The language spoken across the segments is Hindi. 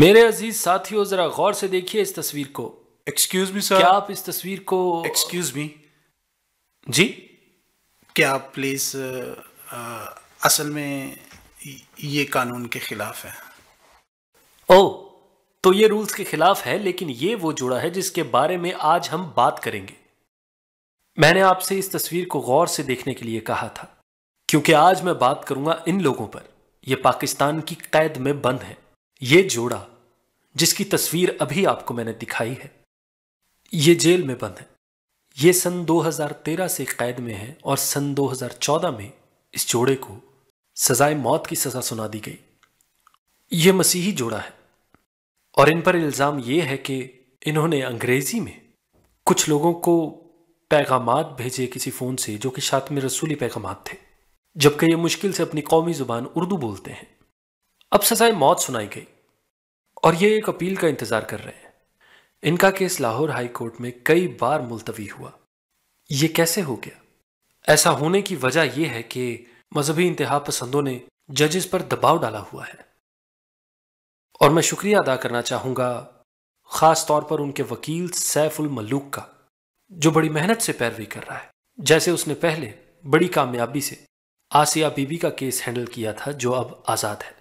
मेरे अजीज साथियों जरा गौर से देखिए इस तस्वीर को एक्सक्यूज मी सर क्या आप इस तस्वीर को एक्सक्यूज मी जी क्या आप प्लीज असल में ये कानून के खिलाफ है ओ तो ये रूल्स के खिलाफ है लेकिन ये वो जुड़ा है जिसके बारे में आज हम बात करेंगे मैंने आपसे इस तस्वीर को गौर से देखने के लिए कहा था क्योंकि आज मैं बात करूंगा इन लोगों पर यह पाकिस्तान की कैद में बंद है ये जोड़ा जिसकी तस्वीर अभी आपको मैंने दिखाई है ये जेल में बंद है ये सन 2013 से कैद में है और सन 2014 में इस जोड़े को सजाए मौत की सजा सुना दी गई ये मसीही जोड़ा है और इन पर इल्ज़ाम ये है कि इन्होंने अंग्रेज़ी में कुछ लोगों को पैगाम भेजे किसी फ़ोन से जो कि शात में रसूली पैगाम थे जबकि ये मुश्किल से अपनी कौमी ज़ुबान उर्दू बोलते हैं अब सजाए मौत सुनाई गई और ये एक अपील का इंतजार कर रहे हैं इनका केस लाहौर हाई कोर्ट में कई बार मुलतवी हुआ ये कैसे हो गया ऐसा होने की वजह यह है कि मजहबी इंतहा पसंदों ने जजेस पर दबाव डाला हुआ है और मैं शुक्रिया अदा करना चाहूंगा खास तौर पर उनके वकील सैफुल मलूक का जो बड़ी मेहनत से पैरवी कर रहा है जैसे उसने पहले बड़ी कामयाबी से आसिया बीबी का केस हैंडल किया था जो अब आज़ाद है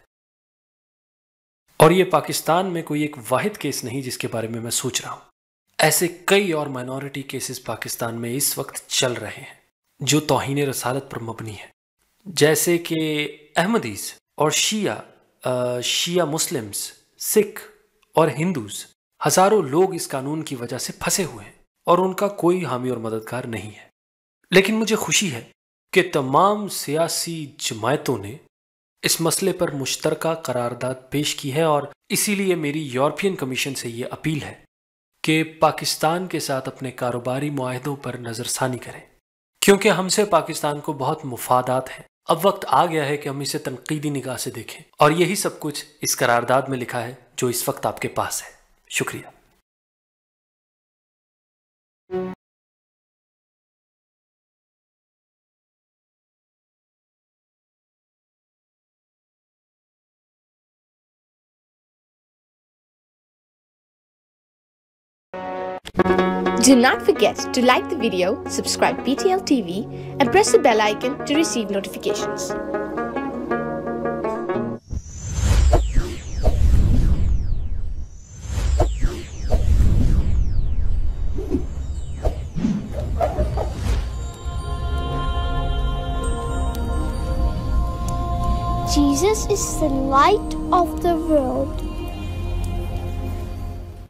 और ये पाकिस्तान में कोई एक वाहिद केस नहीं जिसके बारे में मैं सोच रहा हूं ऐसे कई और माइनॉरिटी केसेस पाकिस्तान में इस वक्त चल रहे हैं जो तोहन रसालत पर मबनी है जैसे कि अहमदीज और शिया शिया मुस्लिम्स सिख और हिंदूज हजारों लोग इस कानून की वजह से फंसे हुए हैं और उनका कोई हामी और मददगार नहीं है लेकिन मुझे खुशी है कि तमाम सियासी जमायतों ने इस मसले पर मुश्तर करारदाद पेश की है और इसीलिए मेरी यूरोपियन कमीशन से ये अपील है कि पाकिस्तान के साथ अपने कारोबारी माहदों पर नज़रसानी करें क्योंकि हमसे पाकिस्तान को बहुत मुफादात हैं अब वक्त आ गया है कि हम इसे तनकीदी निगाह से देखें और यही सब कुछ इस करारदाद में लिखा है जो इस वक्त आपके पास है शुक्रिया Do not forget to like the video, subscribe BTL TV and press the bell icon to receive notifications. Jesus is the light of the world.